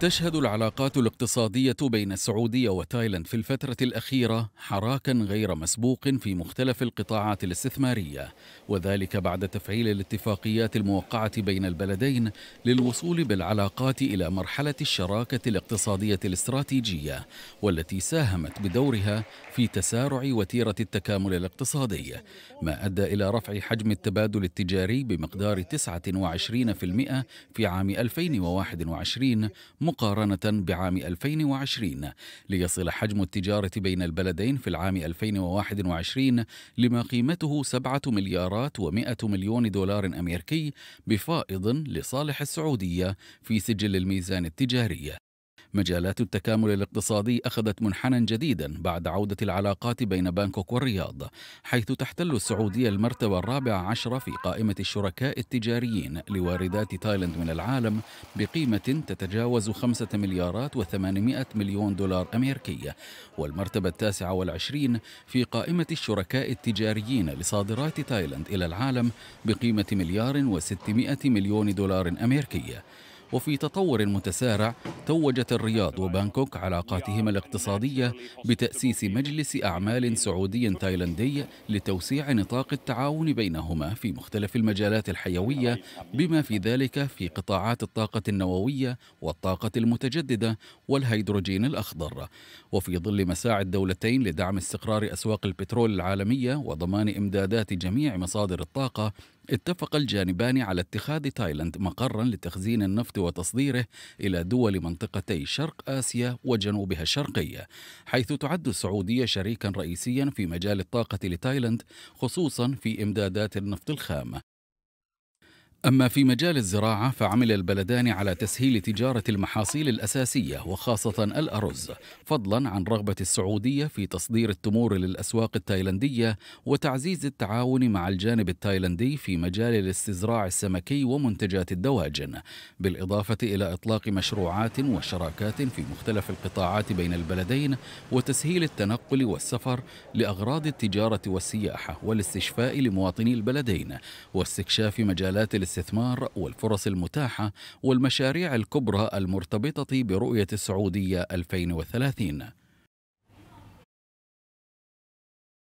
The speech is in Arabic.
تشهد العلاقات الاقتصادية بين السعودية وتايلاند في الفترة الأخيرة حراكا غير مسبوق في مختلف القطاعات الاستثمارية وذلك بعد تفعيل الاتفاقيات الموقعة بين البلدين للوصول بالعلاقات إلى مرحلة الشراكة الاقتصادية الاستراتيجية والتي ساهمت بدورها في تسارع وتيرة التكامل الاقتصادي ما أدى إلى رفع حجم التبادل التجاري بمقدار 29% في عام 2021 مقارنة بعام 2020 ليصل حجم التجارة بين البلدين في العام 2021 لما قيمته 7 مليارات و100 مليون دولار أمريكي بفائض لصالح السعودية في سجل الميزان التجاري مجالات التكامل الاقتصادي أخذت منحنى جديدا بعد عودة العلاقات بين بانكوك والرياض حيث تحتل السعودية المرتبة الرابعة عشرة في قائمة الشركاء التجاريين لواردات تايلاند من العالم بقيمة تتجاوز خمسه مليارات و800 مليون دولار أمريكي والمرتبة التاسعة والعشرين في قائمة الشركاء التجاريين لصادرات تايلاند إلى العالم بقيمة مليار و600 مليون دولار أمريكي وفي تطور متسارع توجت الرياض وبانكوك علاقاتهما الاقتصادية بتأسيس مجلس أعمال سعودي تايلاندي لتوسيع نطاق التعاون بينهما في مختلف المجالات الحيوية بما في ذلك في قطاعات الطاقة النووية والطاقة المتجددة والهيدروجين الأخضر وفي ظل مساعي الدولتين لدعم استقرار أسواق البترول العالمية وضمان إمدادات جميع مصادر الطاقة اتفق الجانبان على اتخاذ تايلاند مقرا لتخزين النفط وتصديره إلى دول منطقتي شرق آسيا وجنوبها الشرقي حيث تعد السعودية شريكا رئيسيا في مجال الطاقة لتايلاند خصوصا في إمدادات النفط الخام أما في مجال الزراعة فعمل البلدان على تسهيل تجارة المحاصيل الأساسية وخاصة الأرز فضلا عن رغبة السعودية في تصدير التمور للأسواق التايلندية وتعزيز التعاون مع الجانب التايلندي في مجال الاستزراع السمكي ومنتجات الدواجن بالإضافة إلى إطلاق مشروعات وشراكات في مختلف القطاعات بين البلدين وتسهيل التنقل والسفر لأغراض التجارة والسياحة والاستشفاء لمواطني البلدين واستكشاف مجالات الاستثمار والفرص المتاحة والمشاريع الكبرى المرتبطة برؤية السعودية 2030